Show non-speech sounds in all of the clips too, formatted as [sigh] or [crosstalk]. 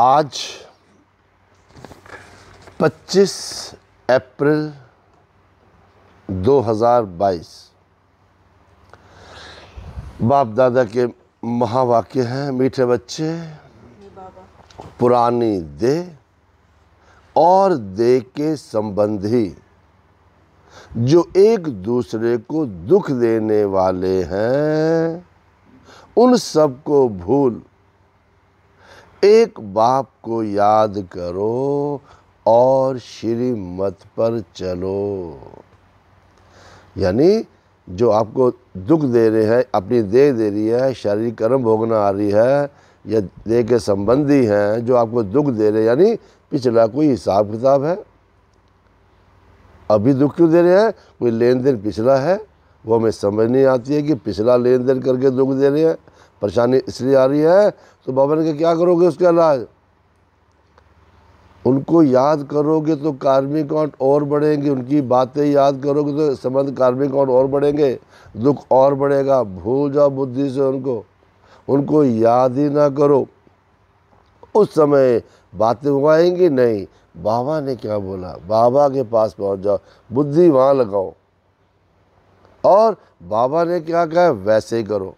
आज 25 अप्रैल 2022 बाप दादा के महावाक्य हैं मीठे बच्चे पुरानी दे और दे के संबंधी जो एक दूसरे को दुख देने वाले हैं उन सबको भूल एक बाप को याद करो और श्रीमत पर चलो यानी जो आपको दुख दे रहे हैं अपनी देह दे रही है शारीरिक कर्म भोगना आ रही है या देह के संबंधी हैं जो आपको दुख दे रहे हैं यानी पिछला कोई हिसाब किताब है अभी दुख क्यों दे रहे हैं कोई लेन देन पिछला है वो हमें समझ नहीं आती है कि पिछला लेन देन करके दुख दे रहे हैं परेशानी इसलिए आ रही है तो बाबा ने कहा क्या करोगे उसके इलाज उनको याद करोगे तो कार्मिक और, और बढ़ेंगे उनकी बातें याद करोगे तो संबंध कार्मिक और, और बढ़ेंगे दुख और बढ़ेगा भूल जाओ बुद्धि से उनको उनको याद ही ना करो उस समय बातें उगाएंगी नहीं बाबा ने क्या बोला बाबा के पास पहुंच जाओ बुद्धि वहाँ लगाओ और बाबा ने क्या कहा वैसे ही करो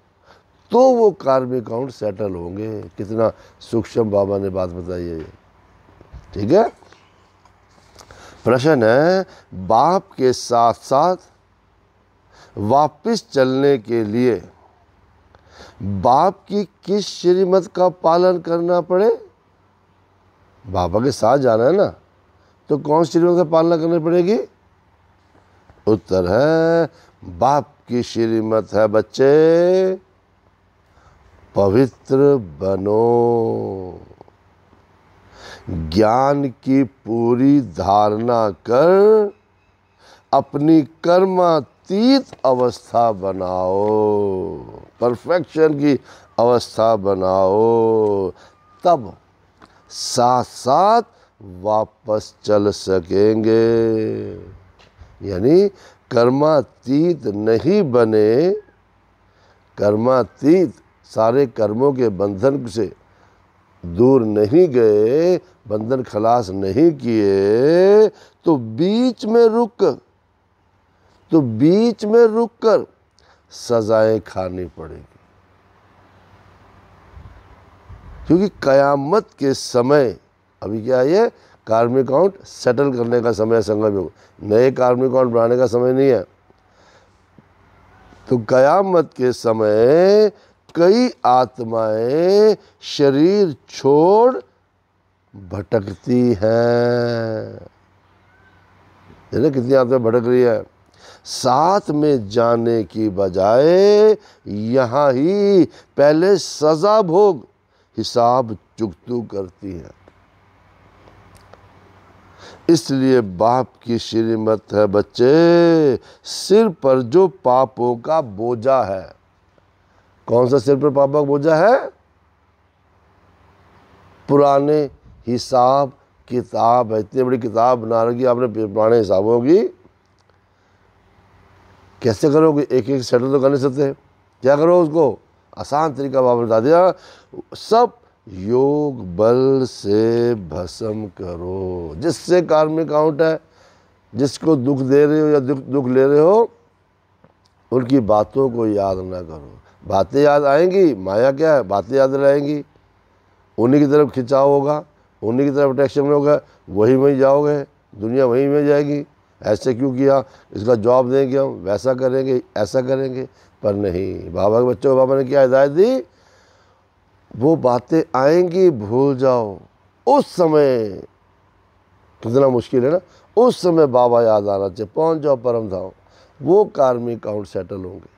तो वो कार्मिक अकाउंट सेटल होंगे कितना सूक्ष्म बाबा ने बात बताई है ठीक है प्रश्न है बाप के साथ साथ वापस चलने के लिए बाप की किस श्रीमत का पालन करना पड़े बाबा के साथ जाना है ना तो कौन श्रीमत का पालना करनी पड़ेगी उत्तर है बाप की श्रीमत है बच्चे पवित्र बनो ज्ञान की पूरी धारणा कर अपनी कर्मातीत अवस्था बनाओ परफेक्शन की अवस्था बनाओ तब साथ साथ वापस चल सकेंगे यानी कर्मातीत नहीं बने कर्मातीत सारे कर्मों के बंधन से दूर नहीं गए बंधन खलास नहीं किए तो बीच में रुक कर तो बीच में रुक कर सजाएं खानी पड़ेगी क्योंकि कयामत के समय अभी क्या है कार्मिक अकाउंट सेटल करने का समय संगम योग नए कार्मिक अकाउंट बनाने का समय नहीं है तो कयामत के समय कई आत्माएं शरीर छोड़ भटकती हैं ना कितनी आत्माएं भटक रही है साथ में जाने की बजाय यहां ही पहले सजा भोग हिसाब चुकतू करती है इसलिए बाप की श्रीमत है बच्चे सिर पर जो पापों का बोझा है कौन सा सिर पर पापा बोझा है पुराने हिसाब किताब है इतनी बड़ी किताब बना रखी आपने पुराने हिसाबों की कैसे करोगे एक एक सेटल तो कर नहीं सकते क्या करो उसको आसान तरीका बाबा बता दिया सब योग बल से भस्म करो जिससे कार्मिक काउंट है जिसको दुख दे रहे हो या दुख दुख ले रहे हो उनकी बातों को याद ना करो बातें याद आएंगी माया क्या है बातें याद रहेंगी उन्हीं की तरफ खिंचाव होगा उन्हीं की तरफ अट्रैक्शन होगा वहीं वहीं जाओगे दुनिया वहीं में जाएगी ऐसे क्यों किया इसका जवाब देंगे हम वैसा करेंगे ऐसा करेंगे पर नहीं बाबा के बच्चों बाबा ने क्या हिदायत दी वो बातें आएंगी भूल जाओ उस समय कितना मुश्किल है ना उस समय बाबा याद आना चाहिए पहुंच जाओ परम धाम वो कार्मिक काउंट सेटल होंगे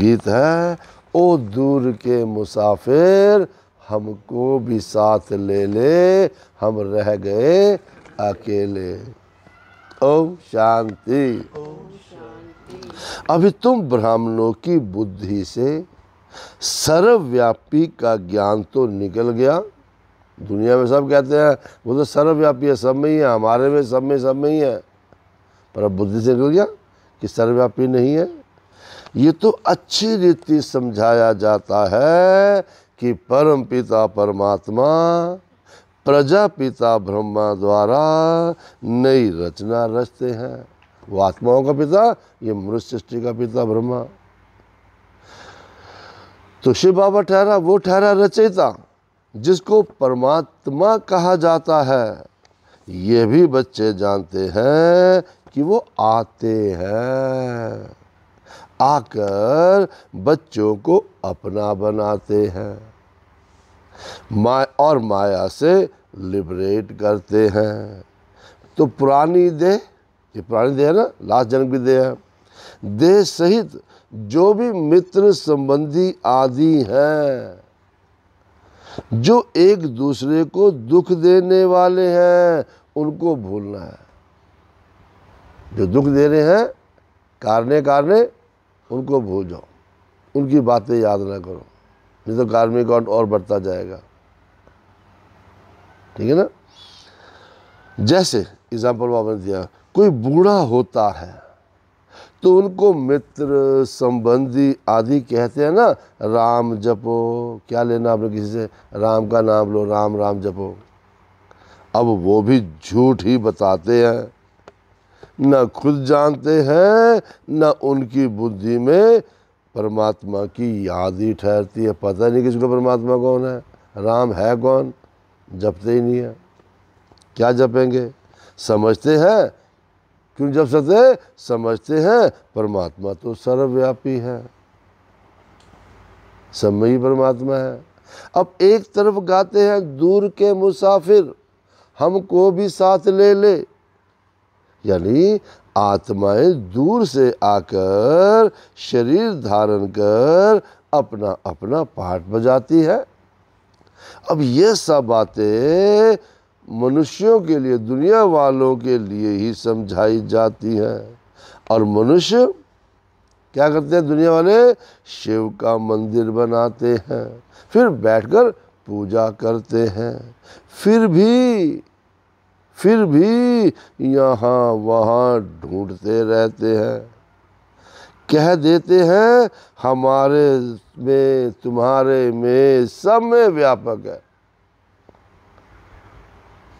गीत है ओ दूर के मुसाफिर हमको भी साथ ले ले हम रह गए अकेले ओ शांति अभी तुम ब्राह्मणों की बुद्धि से सर्वव्यापी का ज्ञान तो निकल गया दुनिया में सब कहते हैं वो तो सर्वव्यापी है सब में ही है हमारे में सब में सब में ही है पर अब बुद्धि से निकल गया कि सर्वव्यापी नहीं है ये तो अच्छी रीति समझाया जाता है कि परम पिता परमात्मा प्रजापिता ब्रह्मा द्वारा नई रचना रचते हैं वो आत्माओं का पिता ये मनुष्य सृष्टि का पिता ब्रह्मा तो शिव बाबा ठहरा वो ठहरा रचयिता जिसको परमात्मा कहा जाता है ये भी बच्चे जानते हैं कि वो आते हैं आकर बच्चों को अपना बनाते हैं मा और माया से लिबरेट करते हैं तो पुरानी देह ये पुरानी देह है ना लास्ट जन्म की देह है देह सहित जो भी मित्र संबंधी आदि हैं जो एक दूसरे को दुख देने वाले हैं उनको भूलना है जो दुख दे रहे हैं कारने कारने उनको भूल जाओ उनकी बातें याद ना करो नहीं तो कार्मिक कांड और बढ़ता जाएगा ठीक है ना जैसे एग्जाम्पल वहाँ दिया कोई बूढ़ा होता है तो उनको मित्र संबंधी आदि कहते हैं ना राम जपो क्या लेना आपने किसी से राम का नाम लो राम राम जपो अब वो भी झूठ ही बताते हैं न खुद जानते हैं न उनकी बुद्धि में परमात्मा की याद ही ठहरती है पता नहीं किसको परमात्मा कौन है राम है कौन जपते ही नहीं है क्या जपेंगे समझते हैं क्यों जप सकते समझते हैं परमात्मा तो सर्वव्यापी है सब में ही परमात्मा है अब एक तरफ गाते हैं दूर के मुसाफिर हमको भी साथ ले ले यानी आत्माएं दूर से आकर शरीर धारण कर अपना अपना पाठ बजाती है अब ये सब बातें मनुष्यों के लिए दुनिया वालों के लिए ही समझाई जाती हैं और मनुष्य क्या करते हैं दुनिया वाले शिव का मंदिर बनाते हैं फिर बैठकर पूजा करते हैं फिर भी फिर भी यहाँ वहाँ ढूंढते रहते हैं कह देते हैं हमारे में तुम्हारे में सब में व्यापक है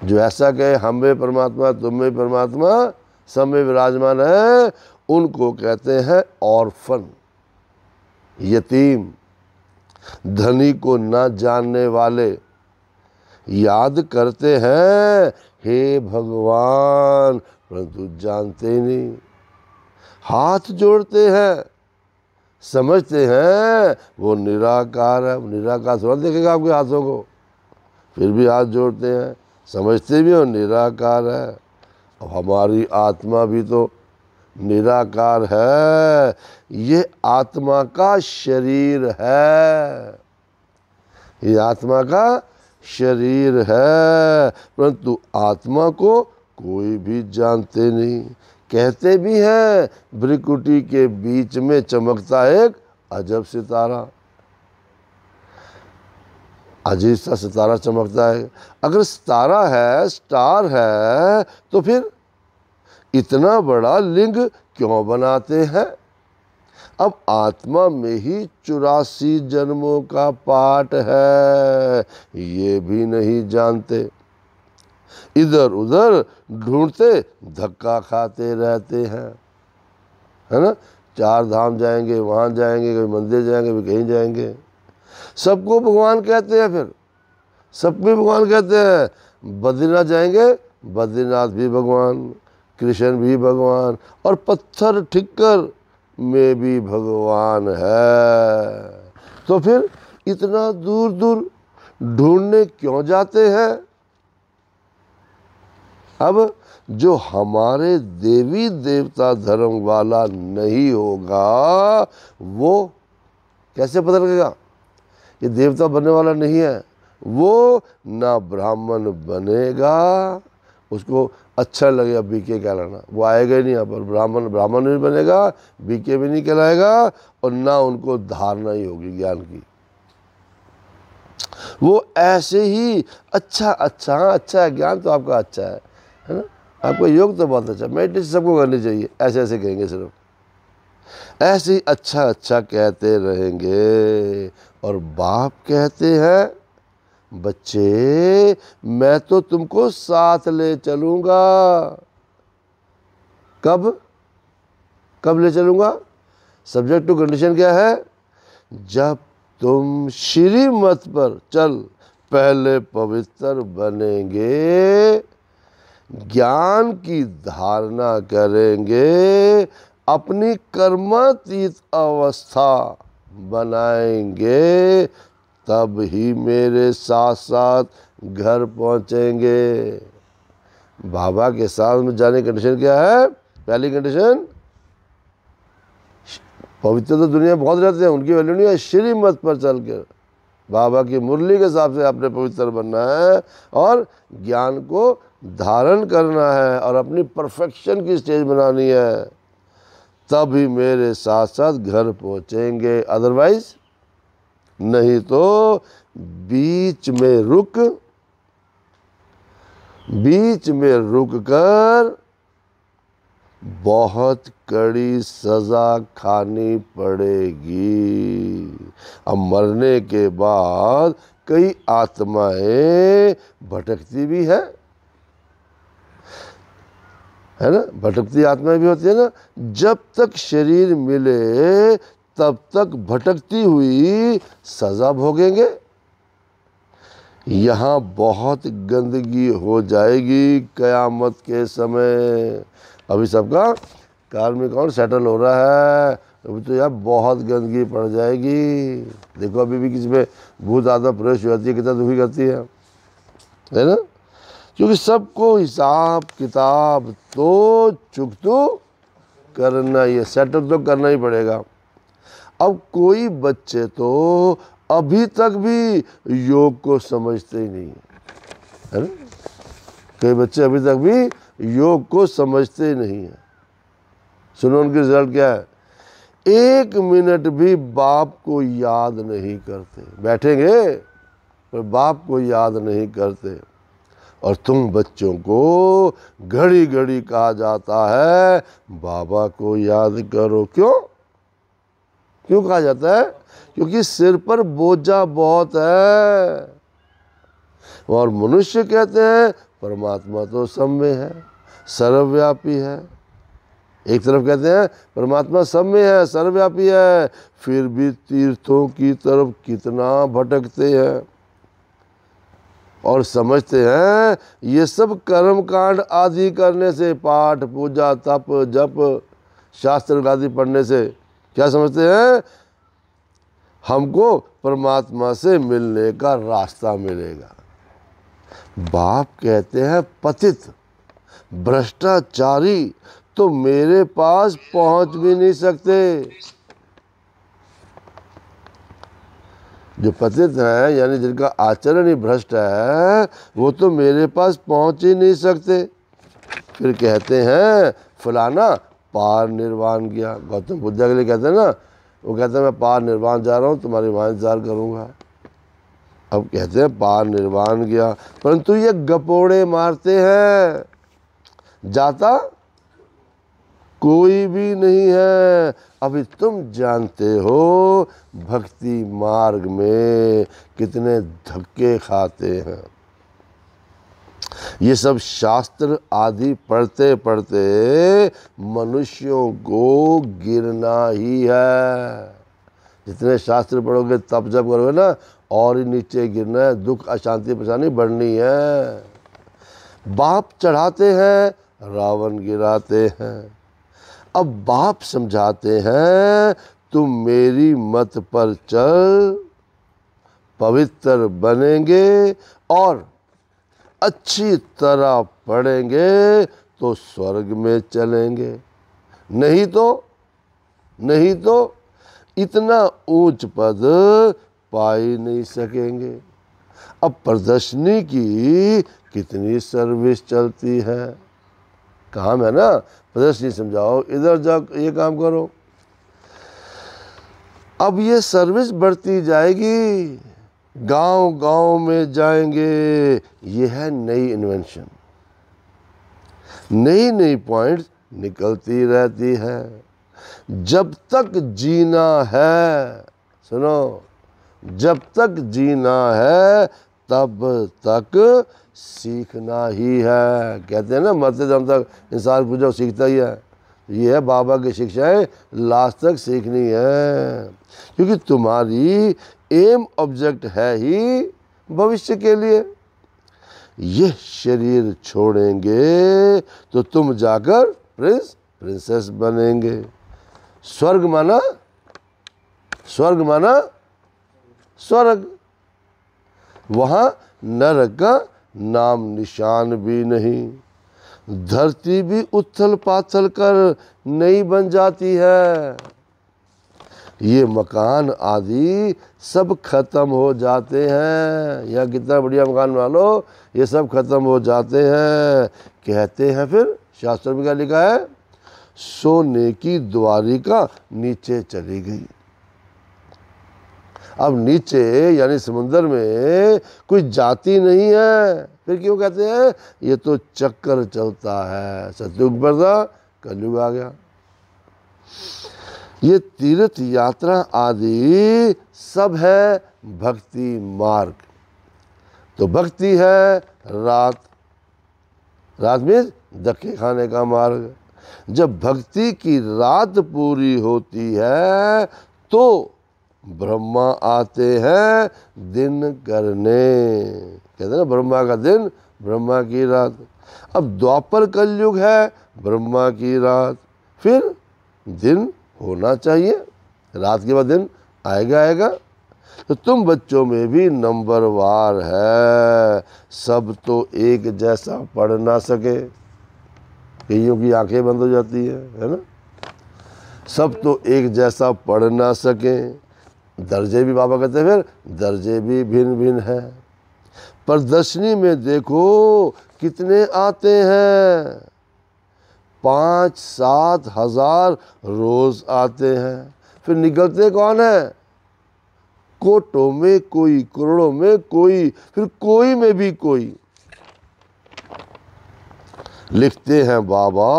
जो ऐसा कहे हम में परमात्मा तुम में परमात्मा सब में विराजमान है उनको कहते हैं ऑर्फन यतीम धनी को ना जानने वाले याद करते हैं हे भगवान परंतु जानते नहीं हाथ जोड़ते हैं समझते हैं वो निराकार है निराकार थोड़ा देखेगा आपके हाथों को फिर भी हाथ जोड़ते हैं समझते भी हो निराकार है अब हमारी आत्मा भी तो निराकार है ये आत्मा का शरीर है ये आत्मा का शरीर है परंतु आत्मा को कोई भी जानते नहीं कहते भी हैं ब्रिकुटी के बीच में चमकता एक अजब सितारा अजीब सा सितारा चमकता है अगर सितारा है स्टार है तो फिर इतना बड़ा लिंग क्यों बनाते हैं अब आत्मा में ही चौरासी जन्मों का पाठ है ये भी नहीं जानते इधर उधर ढूंढते धक्का खाते रहते हैं है ना चार धाम जाएंगे वहाँ जाएंगे कभी मंदिर जाएंगे कभी कहीं जाएंगे सबको भगवान कहते हैं फिर सब में भगवान कहते हैं बद्रीनाथ जाएंगे बद्रीनाथ भी भगवान कृष्ण भी भगवान और पत्थर ठिककर మేబీ భగవాన్ హై తో ఫిర్ ఇత్నా దూర్ దూర్ ఢూడ్hne క్యో జాతే హై అబ్ జో హమారే దేవి దేవతా ధర్మ వాలా నహీ హోగా वो కైసే బదల్ గయేగా యే దేవతా బన్నే వాలా నహీ హై वो నా బ్రాహ్మణ బనేగా उसको अच्छा लगेगा बीके कहलाना वो आएगा ही नहीं यहाँ पर ब्राह्मण ब्राह्मण भी बनेगा बीके भी नहीं कहलाएगा और ना उनको धारणा ही होगी ज्ञान की वो ऐसे ही अच्छा अच्छा हाँ अच्छा है ज्ञान तो आपका अच्छा है है ना आपका योग तो बहुत अच्छा मेडिटेशन सबको करनी चाहिए ऐसे ऐसे कहेंगे सिर्फ ऐसे ही अच्छा अच्छा कहते रहेंगे और बाप कहते हैं बच्चे मैं तो तुमको साथ ले चलूंगा कब कब ले चलूंगा सब्जेक्ट टू कंडीशन क्या है जब तुम श्रीमत पर चल पहले पवित्र बनेंगे ज्ञान की धारणा करेंगे अपनी कर्मातीत अवस्था बनाएंगे तब ही मेरे साथ साथ घर पहुंचेंगे बाबा के साथ में जाने की कंडीशन क्या है पहली कंडीशन पवित्र तो दुनिया बहुत रहते हैं उनकी वैल्यू नहीं है श्रीमत पर चल कर बाबा की मुरली के हिसाब से आपने पवित्र बनना है और ज्ञान को धारण करना है और अपनी परफेक्शन की स्टेज बनानी है तभी मेरे साथ साथ घर पहुँचेंगे अदरवाइज नहीं तो बीच में रुक बीच में रुक कर बहुत कड़ी सज़ा खानी पड़ेगी अब मरने के बाद कई आत्माएं भटकती भी है है ना भटकती आत्माएं भी होती है ना जब तक शरीर मिले तब तक भटकती हुई सज़ा भोगेंगे यहाँ बहुत गंदगी हो जाएगी क़यामत के समय अभी सबका काल में कौन सेटल हो रहा है अभी तो यार बहुत गंदगी पड़ जाएगी देखो अभी भी किसी में भूत आदमी प्रवेश हो जाती है कितना दुखी करती है है ना क्योंकि सबको हिसाब किताब तो चुक तो करना ही है सेटल तो करना ही पड़ेगा अब कोई बच्चे तो अभी तक भी योग को समझते ही नहीं है कई बच्चे अभी तक भी योग को समझते ही नहीं है सुनो उनके रिजल्ट क्या है एक मिनट भी बाप को याद नहीं करते बैठेंगे पर बाप को याद नहीं करते और तुम बच्चों को घड़ी घड़ी कहा जाता है बाबा को याद करो क्यों क्यों कहा जाता है क्योंकि सिर पर बोझा बहुत है और मनुष्य कहते हैं परमात्मा तो सब में है सर्वव्यापी है एक तरफ कहते हैं परमात्मा सब में है सर्वव्यापी है फिर भी तीर्थों की तरफ कितना भटकते हैं और समझते हैं ये सब कर्म कांड आदि करने से पाठ पूजा तप जप शास्त्र आदि पढ़ने से क्या समझते हैं हमको परमात्मा से मिलने का रास्ता मिलेगा बाप कहते हैं पतित भ्रष्टाचारी तो मेरे पास पहुंच भी नहीं सकते जो पतित है यानी जिनका आचरण ही भ्रष्ट है वो तो मेरे पास पहुंच ही नहीं सकते फिर कहते हैं फलाना पार निर्वाण गया गौतम बुद्ध के लिए कहते हैं ना वो कहते हैं मैं पार निर्वाण जा रहा हूँ तुम्हारी वहाँ इंतजार करूँगा अब कहते हैं पार निर्वाण गया परंतु ये गपोड़े मारते हैं जाता कोई भी नहीं है अभी तुम जानते हो भक्ति मार्ग में कितने धक्के खाते हैं ये सब शास्त्र आदि पढ़ते पढ़ते मनुष्यों को गिरना ही है जितने शास्त्र पढ़ोगे तप जब करोगे ना और ही नीचे गिरना है दुख अशांति परेशानी बढ़नी है बाप चढ़ाते हैं रावण गिराते हैं अब बाप समझाते हैं तुम मेरी मत पर चल पवित्र बनेंगे और अच्छी तरह पढ़ेंगे तो स्वर्ग में चलेंगे नहीं तो नहीं तो इतना ऊंच पद पा ही नहीं सकेंगे अब प्रदर्शनी की कितनी सर्विस चलती है काम है ना प्रदर्शनी समझाओ इधर जाओ ये काम करो अब ये सर्विस बढ़ती जाएगी गांव गांव में जाएंगे ये है नई इन्वेंशन नई नई पॉइंट्स निकलती रहती है जब तक जीना है सुनो जब तक जीना है तब तक सीखना ही है कहते हैं ना मरते दम तक इंसान पूछो सीखता ही है ये है बाबा की शिक्षाएं लास्ट तक सीखनी है क्योंकि तुम्हारी एम ऑब्जेक्ट है ही भविष्य के लिए यह शरीर छोड़ेंगे तो तुम जाकर प्रिंस प्रिंसेस बनेंगे स्वर्ग माना स्वर्ग माना स्वर्ग वहां नरक का नाम निशान भी नहीं धरती भी उथल पाथल कर नई बन जाती है ये मकान आदि सब खत्म हो जाते हैं यह कितना बढ़िया मकान बना लो ये सब खत्म हो जाते हैं कहते हैं फिर शास्त्र में क्या लिखा है सोने की द्वारिका नीचे चली गई अब नीचे यानी समुंदर में कोई जाति नहीं है फिर क्यों कहते हैं ये तो चक्कर चलता है सतयुग बरदा कलयुग आ गया ये तीर्थ यात्रा आदि सब है भक्ति मार्ग तो भक्ति है रात रात में धक्के खाने का मार्ग जब भक्ति की रात पूरी होती है तो ब्रह्मा आते हैं दिन करने कहते ना ब्रह्मा का दिन ब्रह्मा की रात अब द्वापर कलयुग है ब्रह्मा की रात फिर दिन होना चाहिए रात के बाद दिन आएगा आएगा तो तुम बच्चों में भी नंबर वार है सब तो एक जैसा पढ़ ना सके कईयों की आंखें बंद हो जाती है है ना सब तो एक जैसा पढ़ ना सकें दर्जे भी बाबा कहते हैं फिर दर्जे भी भिन्न भिन्न है प्रदर्शनी में देखो कितने आते हैं पाँच सात हजार रोज आते हैं फिर निकलते कौन है कोटों में कोई करोड़ों में कोई फिर कोई में भी कोई लिखते हैं बाबा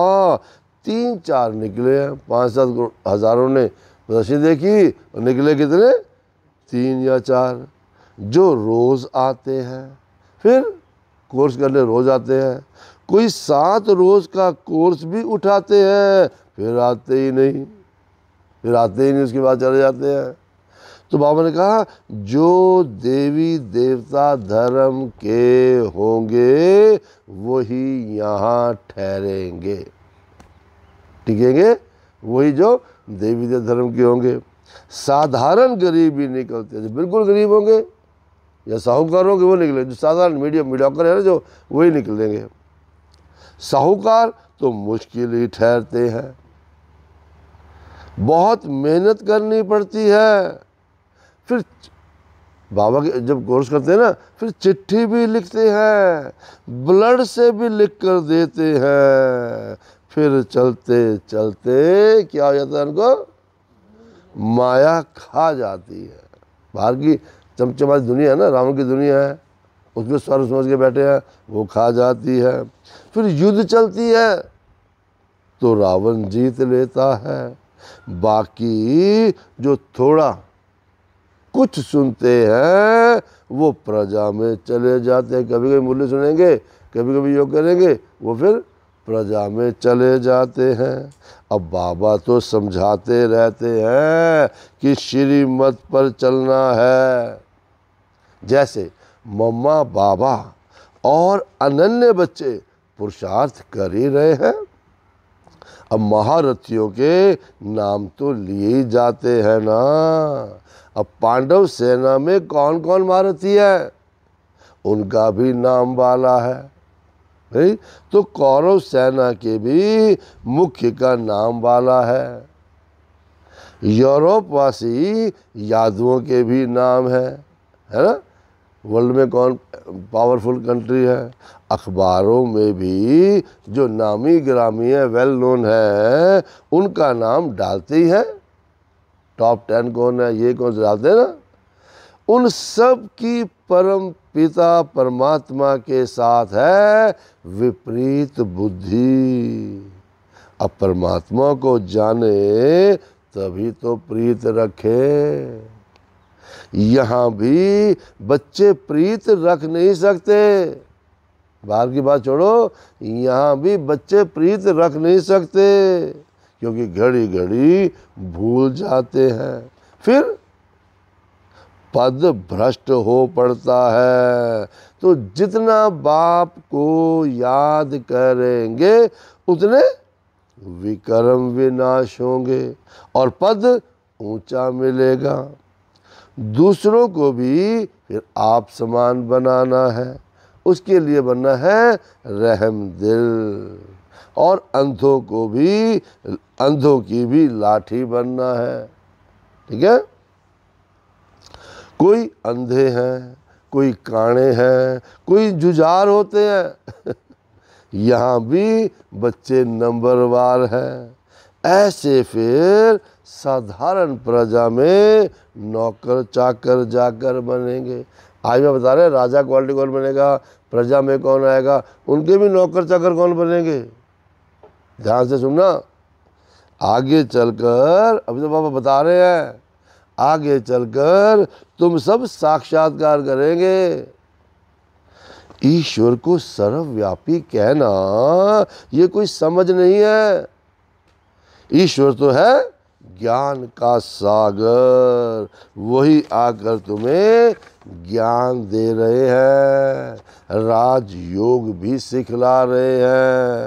तीन चार निकले हैं पाँच सात हजारों ने रसी देखी और निकले कितने तीन या चार जो रोज़ आते हैं फिर कोर्स करने रोज़ आते हैं कोई सात रोज़ का कोर्स भी उठाते हैं फिर आते ही नहीं फिर आते ही नहीं उसके बाद चले जाते हैं तो बाबा ने कहा जो देवी देवता धर्म के होंगे वही यहाँ ठहरेंगे है वही जो देवी देव धर्म के होंगे साधारण गरीब ही निकलते हैं जो बिल्कुल गरीब होंगे या साहूकार होंगे वो निकलेंगे जो साधारण मीडियम मीडियाकर है ना जो वही निकलेंगे साहूकार तो मुश्किल ही ठहरते हैं बहुत मेहनत करनी पड़ती है फिर बाबा के जब कोर्स करते हैं ना फिर चिट्ठी भी लिखते हैं ब्लड से भी लिख कर देते हैं फिर चलते चलते क्या हो जाता है उनको माया खा जाती है बाहर की चमचमाती दुनिया है ना रावण की दुनिया है उसमें स्वर समझ के बैठे हैं वो खा जाती है फिर युद्ध चलती है तो रावण जीत लेता है बाकी जो थोड़ा कुछ सुनते हैं वो प्रजा में चले जाते हैं कभी कभी मूल्य सुनेंगे कभी कभी योग करेंगे वो फिर प्रजा में चले जाते हैं अब बाबा तो समझाते रहते हैं कि श्रीमत पर चलना है जैसे मम्मा बाबा और अनन्य बच्चे पुरुषार्थ कर ही रहे हैं अब महारथियों के नाम तो लिए ही जाते हैं ना अब पांडव सेना में कौन कौन महारथी है उनका भी नाम वाला है नहीं तो कौरव सेना के भी मुख्य का नाम वाला है यूरोपवासी यादवों के भी नाम है है ना वर्ल्ड में कौन पावरफुल कंट्री है अखबारों में भी जो नामी ग्रामीय वेल नोन है उनका नाम डालते है हैं टॉप टेन कौन है ये कौन डालते हैं ना उन सब की परम पिता परमात्मा के साथ है विपरीत बुद्धि अब परमात्मा को जाने तभी तो प्रीत रखे यहाँ भी बच्चे प्रीत रख नहीं सकते बाहर की बात छोड़ो यहां भी बच्चे प्रीत रख नहीं सकते क्योंकि घड़ी घड़ी भूल जाते हैं फिर पद भ्रष्ट हो पड़ता है तो जितना बाप को याद करेंगे उतने विक्रम विनाश होंगे और पद ऊंचा मिलेगा दूसरों को भी फिर आप समान बनाना है उसके लिए बनना है रहम दिल और अंधों को भी अंधों की भी लाठी बनना है ठीक है कोई अंधे हैं कोई काणे हैं कोई जुजार होते हैं [laughs] यहाँ भी बच्चे नंबरवार हैं ऐसे फिर साधारण प्रजा में नौकर चाकर जाकर बनेंगे आज मैं बता रहे राजा क्वालिटी कौन बनेगा प्रजा में कौन आएगा उनके भी नौकर चाकर कौन बनेंगे ध्यान से सुनना आगे चलकर अभी तो बाबा बता रहे हैं आगे चलकर तुम सब साक्षात्कार करेंगे ईश्वर को सर्वव्यापी कहना ये कोई समझ नहीं है ईश्वर तो है ज्ञान का सागर वही आकर तुम्हें ज्ञान दे रहे हैं राजयोग भी सिखला रहे हैं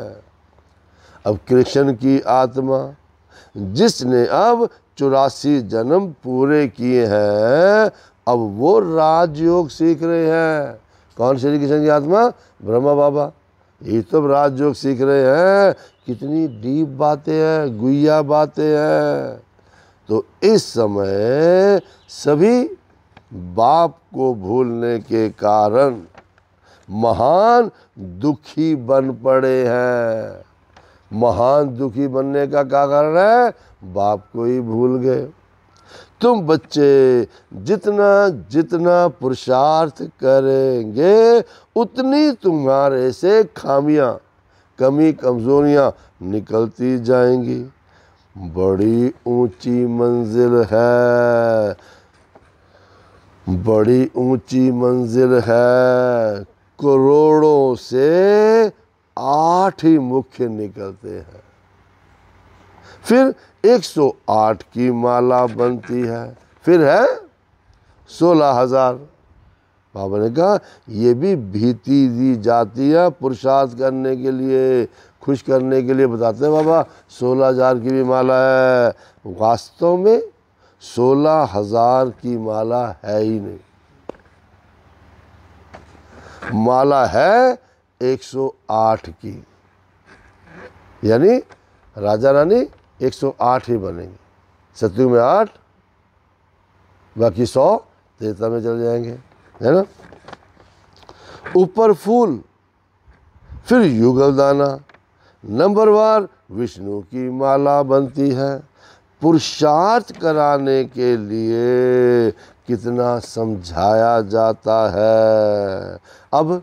अब कृष्ण की आत्मा जिसने अब चौरासी जन्म पूरे किए हैं अब वो राजयोग सीख रहे हैं कौन श्री कृष्ण की आत्मा ब्रह्मा बाबा ये तो राजयोग सीख रहे हैं कितनी डीप बातें हैं गुइया बातें हैं तो इस समय सभी बाप को भूलने के कारण महान दुखी बन पड़े हैं महान दुखी बनने का क्या कारण है बाप को ही भूल गए तुम बच्चे जितना जितना पुरुषार्थ करेंगे उतनी तुम्हारे से खामियां कमी कमजोरियां निकलती जाएंगी बड़ी ऊंची मंजिल है बड़ी ऊंची मंजिल है करोड़ों से आठ ही मुख्य निकलते हैं फिर 108 की माला बनती है फिर है सोलह हजार बाबा ने कहा यह भी भीति दी जाती है पुरुषार्थ करने के लिए खुश करने के लिए बताते हैं बाबा सोलह हजार की भी माला है वास्तव में सोलह हजार की माला है ही नहीं माला है 108 की यानी राजा रानी 108 ही बनेंगे सत्यु में आठ बाकी सौ देवता में चले जाएंगे है ना ऊपर फूल फिर युगल दाना नंबर वार विष्णु की माला बनती है पुरुषार्थ कराने के लिए कितना समझाया जाता है अब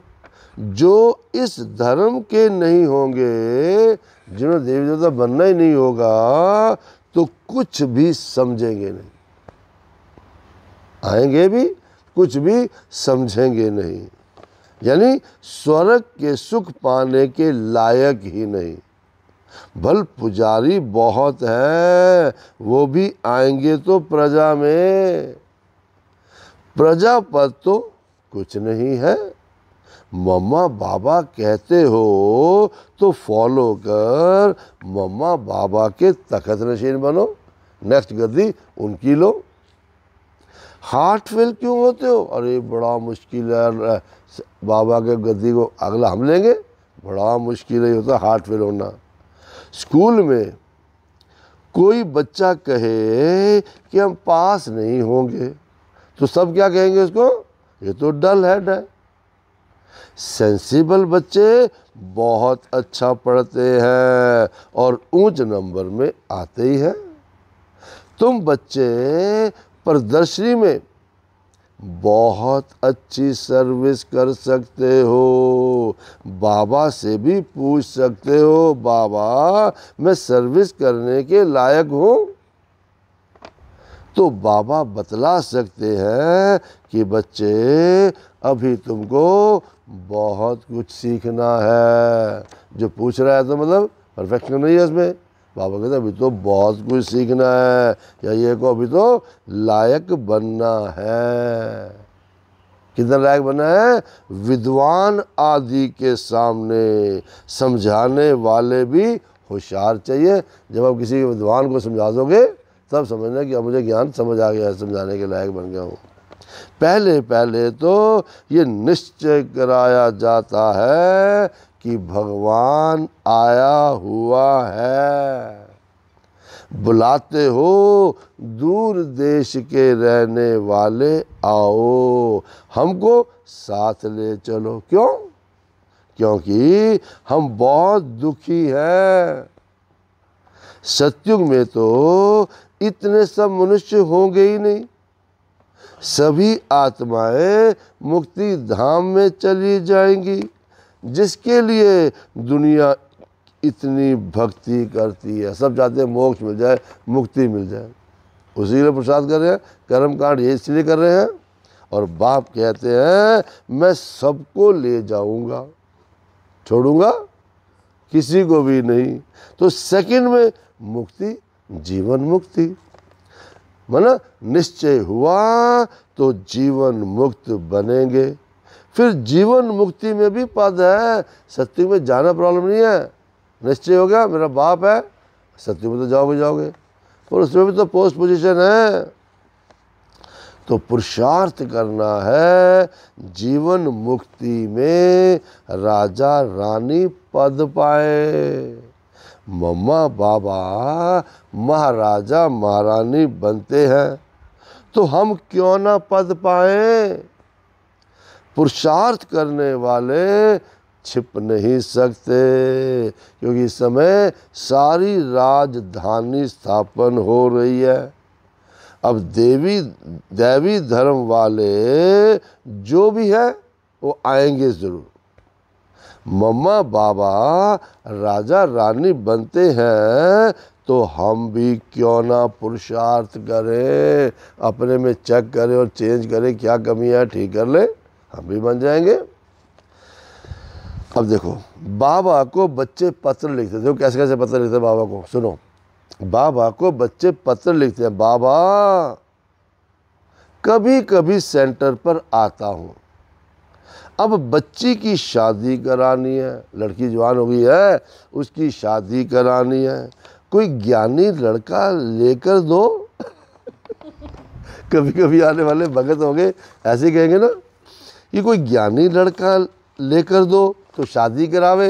जो इस धर्म के नहीं होंगे जिन्होंने देवी देवता बनना ही नहीं होगा तो कुछ भी समझेंगे नहीं आएंगे भी कुछ भी समझेंगे नहीं यानी स्वर्ग के सुख पाने के लायक ही नहीं भल पुजारी बहुत है वो भी आएंगे तो प्रजा में प्रजा पद तो कुछ नहीं है मम्मा बाबा कहते हो तो फॉलो कर मम्मा बाबा के तखत नशीन बनो नेक्स्ट गद्दी उनकी लो हार्ट फेल क्यों होते हो अरे बड़ा मुश्किल है बाबा के गद्दी को अगला हम लेंगे बड़ा मुश्किल ही होता हार्ट फेल होना स्कूल में कोई बच्चा कहे कि हम पास नहीं होंगे तो सब क्या कहेंगे उसको ये तो डल है डल सेंसिबल बच्चे बहुत अच्छा पढ़ते हैं और ऊंच नंबर में आते ही हैं तुम बच्चे प्रदर्शनी में बहुत अच्छी सर्विस कर सकते हो बाबा से भी पूछ सकते हो बाबा मैं सर्विस करने के लायक हूँ तो बाबा बतला सकते हैं कि बच्चे अभी तुमको बहुत कुछ सीखना है जो पूछ रहा है तो मतलब परफेक्शन नहीं है इसमें बाबा कहते अभी तो बहुत कुछ सीखना है या ये को अभी तो लायक बनना है कितना लायक बनना है विद्वान आदि के सामने समझाने वाले भी होशियार चाहिए जब आप किसी विद्वान को समझा दोगे तब समझना कि अब मुझे ज्ञान समझ आ गया है समझाने के लायक बन गया हूँ पहले पहले तो ये निश्चय कराया जाता है कि भगवान आया हुआ है बुलाते हो दूर देश के रहने वाले आओ हमको साथ ले चलो क्यों क्योंकि हम बहुत दुखी हैं सत्युग में तो इतने सब मनुष्य होंगे ही नहीं सभी आत्माएं मुक्ति धाम में चली जाएंगी जिसके लिए दुनिया इतनी भक्ति करती है सब चाहते हैं मोक्ष मिल जाए मुक्ति मिल जाए उसी लिए प्रसाद कर रहे हैं कर्म कांड ये इसलिए कर रहे हैं और बाप कहते हैं मैं सबको ले जाऊंगा छोड़ूंगा किसी को भी नहीं तो सेकंड में मुक्ति जीवन मुक्ति मन निश्चय हुआ तो जीवन मुक्त बनेंगे फिर जीवन मुक्ति में भी पद है सत्युग में जाना प्रॉब्लम नहीं है निश्चय हो गया मेरा बाप है सत्युग में तो जाओगे जाओगे पर उसमें भी तो पोस्ट पोजीशन है तो पुरुषार्थ करना है जीवन मुक्ति में राजा रानी पद पाए मम्मा बाबा महाराजा महारानी बनते हैं तो हम क्यों ना पद पाए पुरुषार्थ करने वाले छिप नहीं सकते क्योंकि इस समय सारी राजधानी स्थापन हो रही है अब देवी दैवी धर्म वाले जो भी है वो आएंगे ज़रूर मम्मा बाबा राजा रानी बनते हैं तो हम भी क्यों ना पुरुषार्थ करें अपने में चेक करें और चेंज करें क्या कमी है ठीक कर लें हम भी बन जाएंगे अब देखो बाबा को बच्चे पत्र लिखते थे कैसे कैसे पत्र लिखते हैं बाबा को सुनो बाबा को बच्चे पत्र लिखते हैं बाबा कभी कभी सेंटर पर आता हूँ अब बच्ची की शादी करानी है लड़की जवान हो गई है उसकी शादी करानी है कोई ज्ञानी लड़का लेकर दो [laughs] कभी कभी आने वाले भगत हो गए ऐसे कहेंगे ना कि कोई ज्ञानी लड़का लेकर दो तो शादी करावे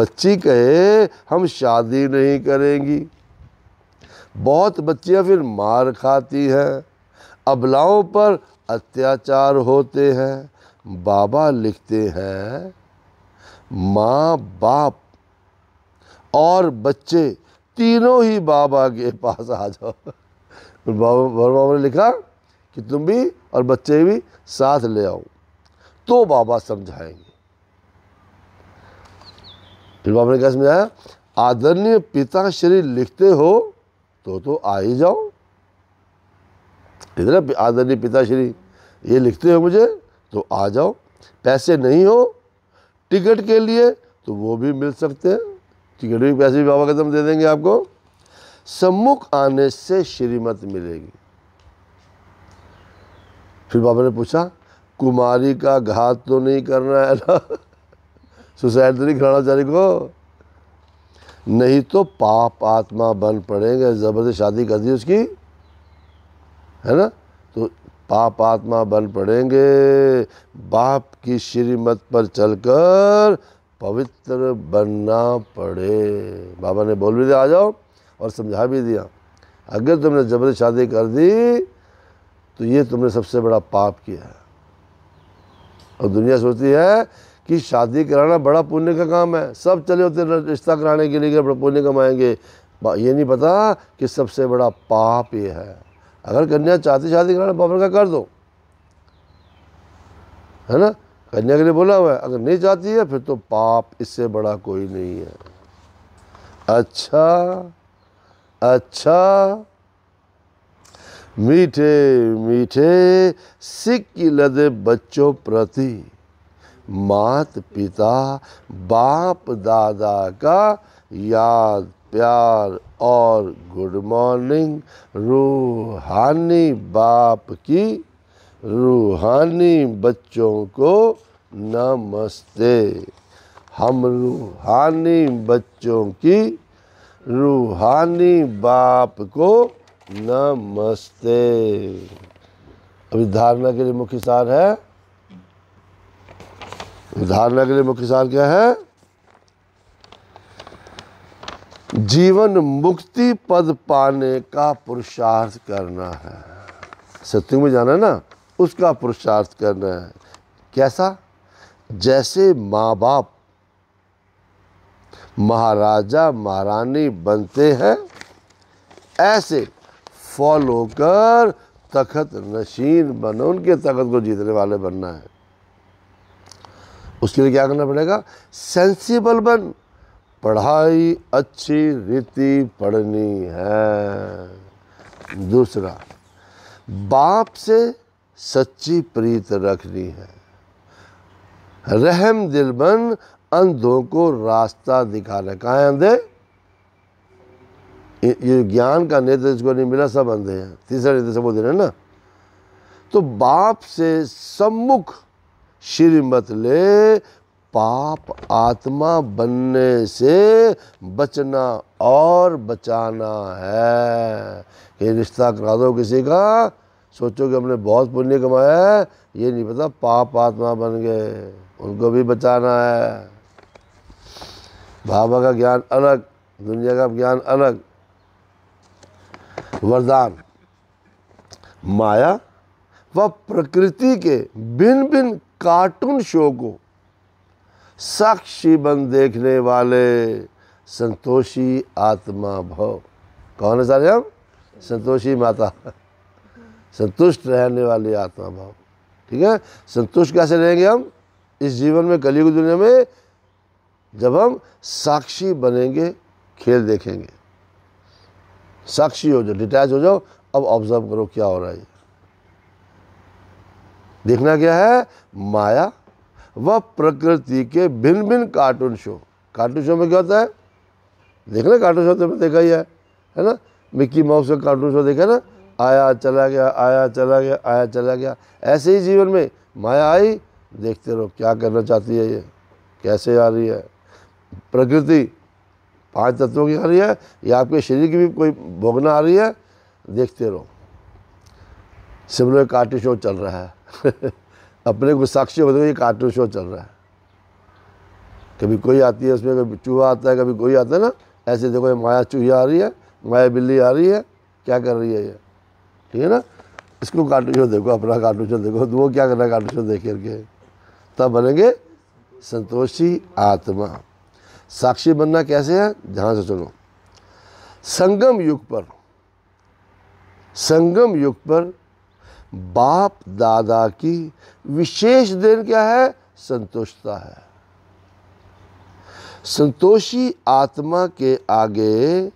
बच्ची कहे हम शादी नहीं करेंगी बहुत बच्चियां फिर मार खाती हैं अबलाओं पर अत्याचार होते हैं बाबा लिखते हैं माँ बाप और बच्चे तीनों ही बाबा के पास आ जाओ बाबा बाबा ने लिखा कि तुम भी और बच्चे भी साथ ले आओ तो बाबा समझाएंगे फिर बाबा ने क्या समझाया आदरणीय पिता श्री लिखते हो तो तो आ ही जाओ इधर आदरणीय पिता श्री ये लिखते हो मुझे तो आ जाओ पैसे नहीं हो टिकट के लिए तो वो भी मिल सकते हैं टिकट भी पैसे भी बाबा कदम दे देंगे आपको सम्मुख आने से श्रीमत मिलेगी फिर बाबा ने पूछा कुमारी का घात तो नहीं करना है ना सुसाइड तो नहीं कराना चाहिए को नहीं तो पाप आत्मा बन पड़ेंगे ज़बरदस्त शादी कर दी उसकी है ना पाप आत्मा बन पड़ेंगे बाप की श्रीमत पर चलकर पवित्र बनना पड़े बाबा ने बोल भी दिया आ जाओ और समझा भी दिया अगर तुमने जबर शादी कर दी तो ये तुमने सबसे बड़ा पाप किया है और दुनिया सोचती है कि शादी कराना बड़ा पुण्य का काम है सब चले होते रिश्ता कराने के लिए बड़ा पुण्य कमाएंगे ये नहीं पता कि सबसे बड़ा पाप ये है अगर कन्या चाहती शादी कराना बाबर का कर दो है ना कन्या के लिए बोला हुआ है अगर नहीं चाहती है फिर तो पाप इससे बड़ा कोई नहीं है अच्छा अच्छा मीठे मीठे सिख की लदे बच्चों प्रति मात पिता बाप दादा का याद प्यार और गुड मॉर्निंग रूहानी बाप की रूहानी बच्चों को नमस्ते हम रूहानी बच्चों की रूहानी बाप को नमस्ते अभी धारणा के लिए मुख्य सार है धारणा के लिए मुख्य सार क्या है जीवन मुक्ति पद पाने का पुरुषार्थ करना है सत्यु में जाना ना उसका पुरुषार्थ करना है कैसा जैसे माँ बाप महाराजा महारानी बनते हैं ऐसे फॉलो कर तखत नशीन बनो उनके तखत को जीतने वाले बनना है उसके लिए क्या करना पड़ेगा सेंसिबल बन पढ़ाई अच्छी रीति पढ़नी है दूसरा बाप से सच्ची प्रीत रखनी है रहम दिल बन अंधों को रास्ता दिखाना कहा अंधे ये ज्ञान का नेत्र जिसको नहीं मिला सब अंधे हैं तीसरा नेत्र सब दिन है ना तो बाप से सम्मुख श्रीमत ले पाप आत्मा बनने से बचना और बचाना है ये रिश्ता करा दो किसी का सोचो कि हमने बहुत पुण्य कमाया है ये नहीं पता पाप आत्मा बन गए उनको भी बचाना है भावा का ज्ञान अलग दुनिया का ज्ञान अलग वरदान माया व प्रकृति के भिन्न भिन्न कार्टून शो को साक्षी बन देखने वाले संतोषी आत्मा भव कौन है सारे हम संतोषी माता संतुष्ट रहने वाली आत्मा भाव ठीक है संतुष्ट कैसे रहेंगे हम इस जीवन में कलयुग दुनिया में जब हम साक्षी बनेंगे खेल देखेंगे साक्षी हो जाओ डिटैच हो जाओ अब ऑब्जर्व करो क्या हो रहा है देखना क्या है माया वह प्रकृति के भिन्न भिन्न कार्टून शो कार्टून शो में क्या होता है देखना कार्टून शो तो देखा ही है है ना मिक्की माउस का कार्टून शो देखा ना आया चला गया आया चला गया आया चला गया ऐसे ही जीवन में माया आई देखते रहो क्या करना चाहती है ये कैसे आ रही है प्रकृति पांच तत्वों की आ रही है या आपके शरीर की भी कोई भोगना आ रही है देखते रहो सिमिलर कार्टून शो चल रहा है [laughs] अपने को साक्षी होते ये कार्टून शो चल रहा है कभी कोई आती है उसमें कभी चूहा आता है कभी कोई आता है ना ऐसे देखो ये माया चूहिया आ रही है माया बिल्ली आ रही है क्या कर रही है ये ठीक है ना इसको कार्टून शो देखो अपना कार्टून शो देखो तो वो क्या कर रहा है कार्टून शो देख करके तब बनेंगे संतोषी आत्मा साक्षी बनना कैसे है ध्यान से सुनो संगम युग पर संगम युग पर बाप दादा की विशेष देन क्या है संतुष्टता है संतोषी आत्मा के आगे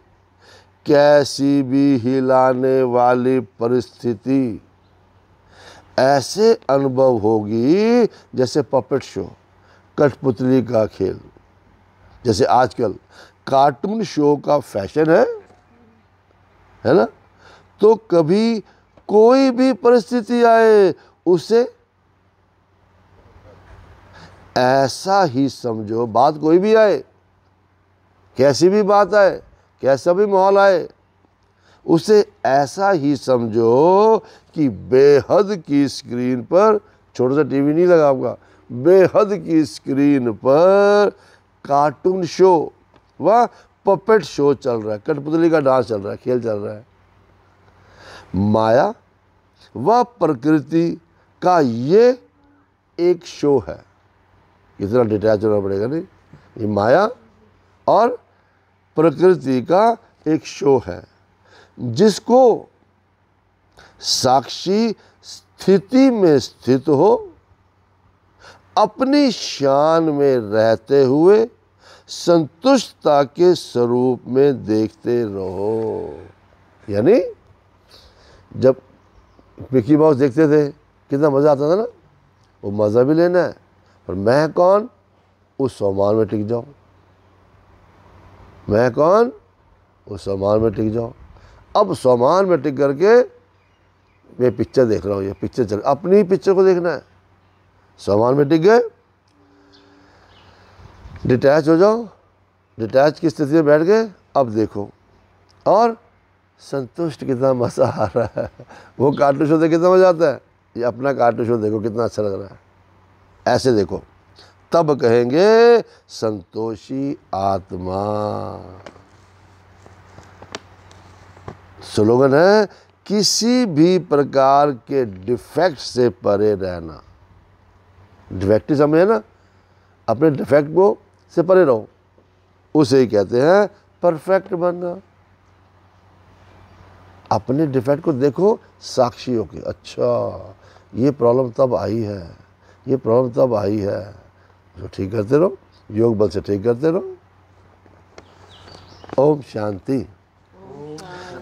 कैसी भी हिलाने वाली परिस्थिति ऐसे अनुभव होगी जैसे पपेट शो कठपुतली का खेल जैसे आजकल कार्टून शो का फैशन है है ना तो कभी कोई भी परिस्थिति आए उसे ऐसा ही समझो बात कोई भी आए कैसी भी बात आए कैसा भी माहौल आए उसे ऐसा ही समझो कि बेहद की स्क्रीन पर छोटा सा टीवी नहीं लगा होगा बेहद की स्क्रीन पर कार्टून शो व पपेट शो चल रहा है कठपुतली का डांस चल रहा है खेल चल रहा है माया व प्रकृति का ये एक शो है इतना डिटैच होना पड़ेगा नहीं ये माया और प्रकृति का एक शो है जिसको साक्षी स्थिति में स्थित हो अपनी शान में रहते हुए संतुष्टता के स्वरूप में देखते रहो यानी जब पिकी माउस देखते थे कितना मज़ा आता था ना वो मज़ा भी लेना है पर मैं कौन उस सामान में टिक जाओ मैं कौन उस सामान में टिक जाओ अब सामान में टिक करके मैं पिक्चर देख रहा हूँ ये पिक्चर चल अपनी पिक्चर को देखना है सामान में टिक गए डिटैच हो जाओ डिटैच की स्थिति में बैठ गए अब देखो और संतुष्ट कितना मज़ा आ रहा है वो कार्टून शो देख कितना मज़ा आता है ये अपना कार्टून शो देखो कितना अच्छा लग रहा है ऐसे देखो तब कहेंगे संतोषी आत्मा स्लोगन है किसी भी प्रकार के डिफेक्ट से परे रहना डिफेक्ट ही समझे ना अपने डिफेक्ट को से परे रहो उसे ही कहते हैं परफेक्ट बनना अपने डिफेक्ट को देखो साक्षी होके अच्छा ये प्रॉब्लम तब आई है ये प्रॉब्लम तब आई है जो तो ठीक करते रहो योग बल से ठीक करते रहो ओम शांति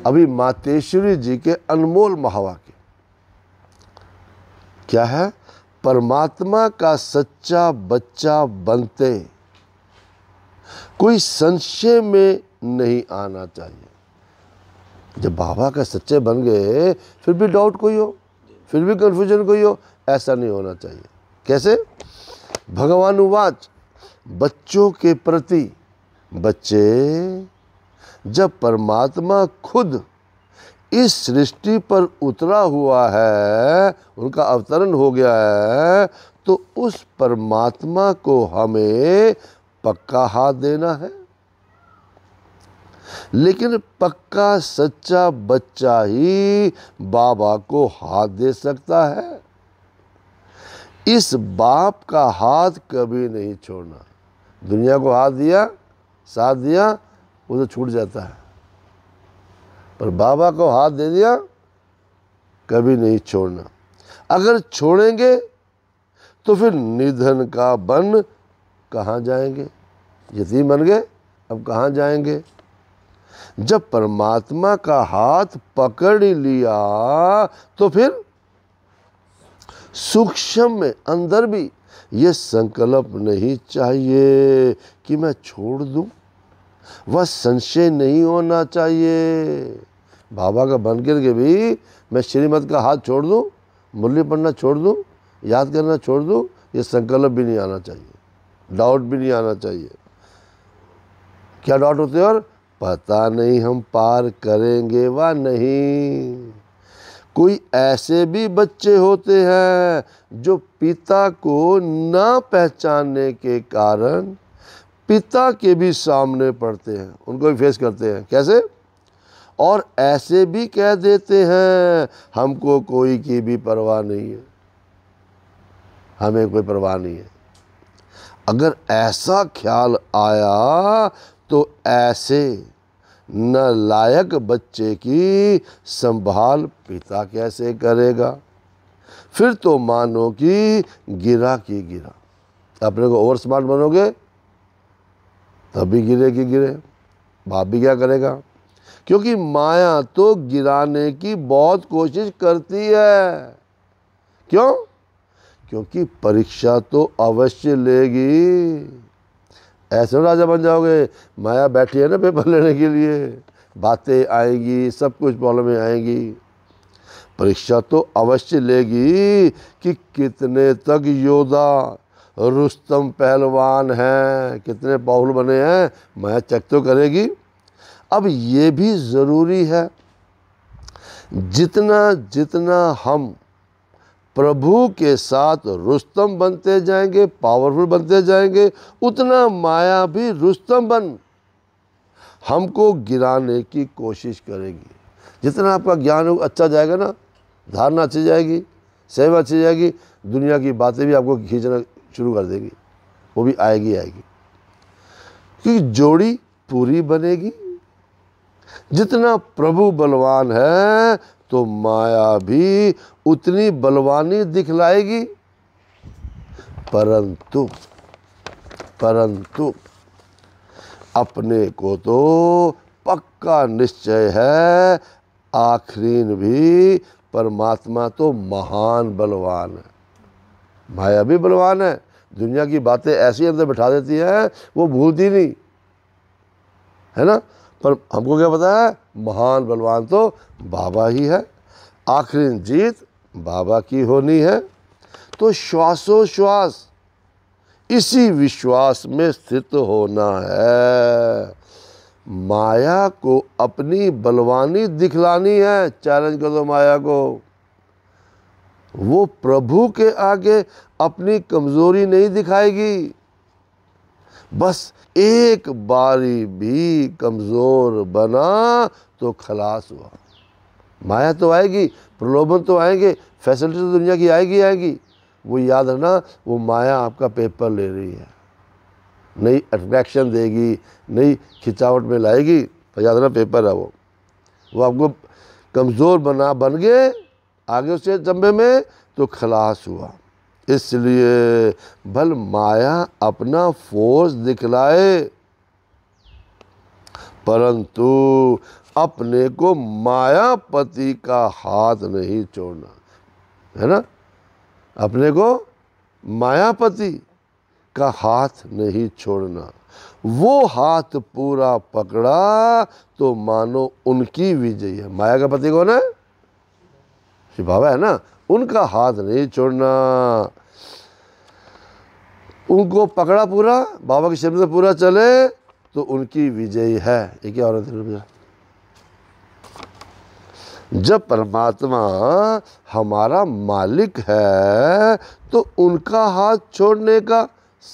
अभी मातेश्वरी जी के अनमोल महावाक्य क्या है परमात्मा का सच्चा बच्चा बनते कोई संशय में नहीं आना चाहिए जब बाबा का सच्चे बन गए फिर भी डाउट कोई हो फिर भी कन्फ्यूजन कोई हो ऐसा नहीं होना चाहिए कैसे भगवान उवाच बच्चों के प्रति बच्चे जब परमात्मा खुद इस सृष्टि पर उतरा हुआ है उनका अवतरण हो गया है तो उस परमात्मा को हमें पक्का हाथ देना है लेकिन पक्का सच्चा बच्चा ही बाबा को हाथ दे सकता है इस बाप का हाथ कभी नहीं छोड़ना दुनिया को हाथ दिया साथ दिया वो तो छूट जाता है पर बाबा को हाथ दे दिया कभी नहीं छोड़ना अगर छोड़ेंगे तो फिर निधन का बन कहाँ जाएंगे यतीम बन गए अब कहाँ जाएंगे जब परमात्मा का हाथ पकड़ लिया तो फिर सूक्ष्म में अंदर भी ये संकल्प नहीं चाहिए कि मैं छोड़ दूं वह संशय नहीं होना चाहिए बाबा का बन करके भी मैं श्रीमद का हाथ छोड़ दूं मुरली पढ़ना छोड़ दूं याद करना छोड़ दूं ये संकल्प भी नहीं आना चाहिए डाउट भी नहीं आना चाहिए क्या डाउट होते हैं और पता नहीं हम पार करेंगे व नहीं कोई ऐसे भी बच्चे होते हैं जो पिता को ना पहचानने के कारण पिता के भी सामने पड़ते हैं उनको भी फेस करते हैं कैसे और ऐसे भी कह देते हैं हमको कोई की भी परवाह नहीं है हमें कोई परवाह नहीं है अगर ऐसा ख्याल आया तो ऐसे लायक बच्चे की संभाल पिता कैसे करेगा फिर तो मानो कि गिरा की गिरा अपने को ओवर स्मार्ट बनोगे तभी गिरे की गिरे बाप भी क्या करेगा क्योंकि माया तो गिराने की बहुत कोशिश करती है क्यों क्योंकि परीक्षा तो अवश्य लेगी ऐसे राजा बन जाओगे माया बैठी है ना पेपर लेने के लिए बातें आएंगी सब कुछ प्रॉब्लम आएंगी परीक्षा तो अवश्य लेगी कि कितने तक योद्धा रुस्तम पहलवान हैं कितने बाहुल बने हैं माया चेक तो करेगी अब ये भी ज़रूरी है जितना जितना हम प्रभु के साथ रुस्तम बनते जाएंगे पावरफुल बनते जाएंगे उतना माया भी रुस्तम बन हमको गिराने की कोशिश करेगी जितना आपका ज्ञान अच्छा जाएगा ना धारणा अच्छी जाएगी सेवा अच्छी जाएगी दुनिया की बातें भी आपको खींचना शुरू कर देगी वो भी आएगी आएगी क्योंकि जोड़ी पूरी बनेगी जितना प्रभु बलवान है तो माया भी उतनी बलवानी दिखलाएगी परंतु परंतु अपने को तो पक्का निश्चय है आखरीन भी परमात्मा तो महान बलवान है माया भी बलवान है दुनिया की बातें ऐसी अंदर बिठा देती हैं वो भूलती नहीं है ना पर हमको क्या पता है महान बलवान तो बाबा ही है आखिरी जीत बाबा की होनी है तो श्वासोश्वास इसी विश्वास में स्थित होना है माया को अपनी बलवानी दिखलानी है चैलेंज कर दो माया को वो प्रभु के आगे अपनी कमजोरी नहीं दिखाएगी बस एक बारी भी कमज़ोर बना तो खलास हुआ माया तो आएगी प्रलोभन तो आएंगे फैसिलिटी तो दुनिया की आएगी आएगी वो याद रखना वो माया आपका पेपर ले रही है नई अट्रैक्शन देगी नई खिंचावट में लाएगी तो याद रखना पेपर है वो वो आपको कमज़ोर बना बन गए आगे उसे जम्बे में तो खलास हुआ इसलिए भल माया अपना फोर्स दिखलाए परंतु अपने को मायापति का हाथ नहीं छोड़ना है ना अपने को मायापति का हाथ नहीं छोड़ना वो हाथ पूरा पकड़ा तो मानो उनकी विजय है माया का पति कौन है शिव बाबा है ना उनका हाथ नहीं छोड़ना उनको पकड़ा पूरा बाबा के शब्द पूरा चले तो उनकी विजय है एक क्या औरत जब परमात्मा हमारा मालिक है तो उनका हाथ छोड़ने का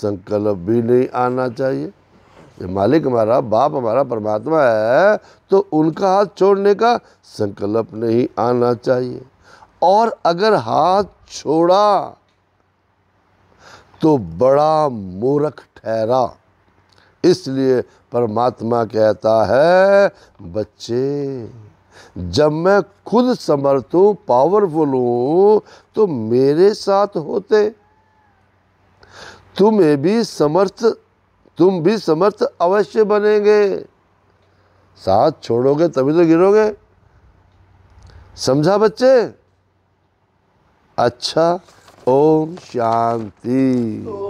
संकल्प भी नहीं आना चाहिए मालिक हमारा बाप हमारा परमात्मा है तो उनका हाथ छोड़ने का संकल्प नहीं आना चाहिए और अगर हाथ छोड़ा तो बड़ा मूर्ख ठहरा इसलिए परमात्मा कहता है बच्चे जब मैं खुद समर्थ हूं पावरफुल हूं तो मेरे साथ होते तुम्हें भी समर्थ तुम भी समर्थ अवश्य बनेंगे साथ छोड़ोगे तभी तो गिरोगे समझा बच्चे अच्छा ओम शांति